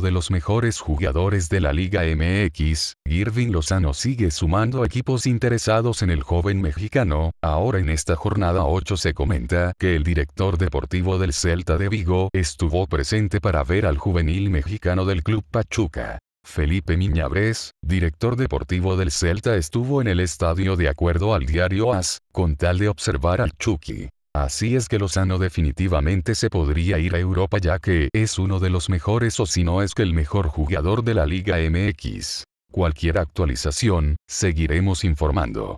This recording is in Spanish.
de los mejores jugadores de la Liga MX, Girvin Lozano sigue sumando equipos interesados en el joven mexicano. Ahora en esta jornada 8 se comenta que el director deportivo del Celta de Vigo estuvo presente para ver al juvenil mexicano del club Pachuca. Felipe Miñabres, director deportivo del Celta estuvo en el estadio de acuerdo al diario AS, con tal de observar al Chucky. Así es que Lozano definitivamente se podría ir a Europa ya que es uno de los mejores o si no es que el mejor jugador de la Liga MX. Cualquier actualización, seguiremos informando.